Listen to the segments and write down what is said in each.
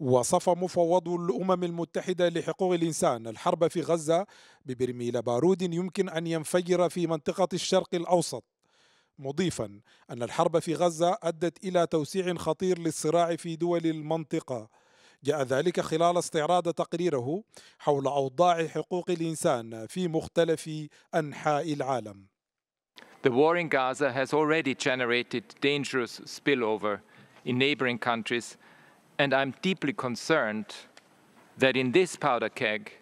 وصف مفوض الامم المتحده لحقوق الانسان الحرب في غزه ببرميل بارود يمكن ان ينفجر في منطقه الشرق الاوسط مضيفا ان الحرب في غزه ادت الى توسيع خطير للصراع في دول المنطقه جاء ذلك خلال استعراض تقريره حول اوضاع حقوق الانسان في مختلف انحاء العالم The war in Gaza has already generated dangerous spillover in neighboring countries And I'm deeply concerned that in this powder keg,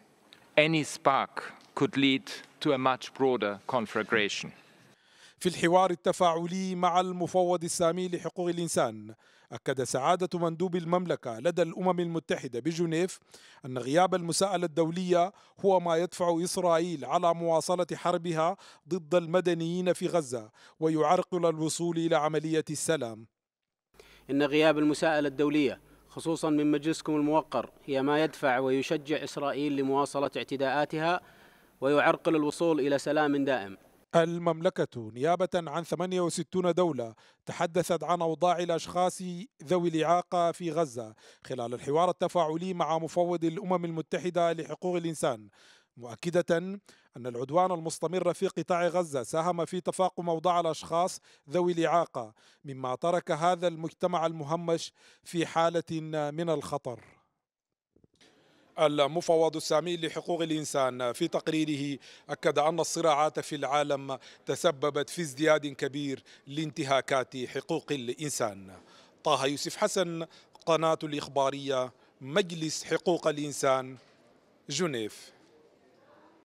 any spark could lead to a much broader conflagration. في الحوار التفاعلي مع المفوض السامي لحقوق الإنسان أكد سعادة مندوب المملكة لدى الأمم المتحدة بجنيف أن غياب المساءلة الدولية هو ما يدفع إسرائيل على مواصلة حربها ضد المدنيين في غزة ويعرقل الوصول إلى عملية السلام إن غياب المساءلة الدولية خصوصا من مجلسكم الموقر هي ما يدفع ويشجع إسرائيل لمواصلة اعتداءاتها ويعرقل الوصول إلى سلام دائم المملكة نيابة عن 68 دولة تحدثت عن أوضاع الأشخاص ذوي الإعاقة في غزة خلال الحوار التفاعلي مع مفوض الأمم المتحدة لحقوق الإنسان مؤكدة أن العدوان المستمر في قطاع غزة ساهم في تفاقم أوضاع الأشخاص ذوي الإعاقة مما ترك هذا المجتمع المهمش في حالة من الخطر المفوض السامي لحقوق الإنسان في تقريره أكد أن الصراعات في العالم تسببت في ازدياد كبير لانتهاكات حقوق الإنسان طه يوسف حسن قناة الإخبارية مجلس حقوق الإنسان جنيف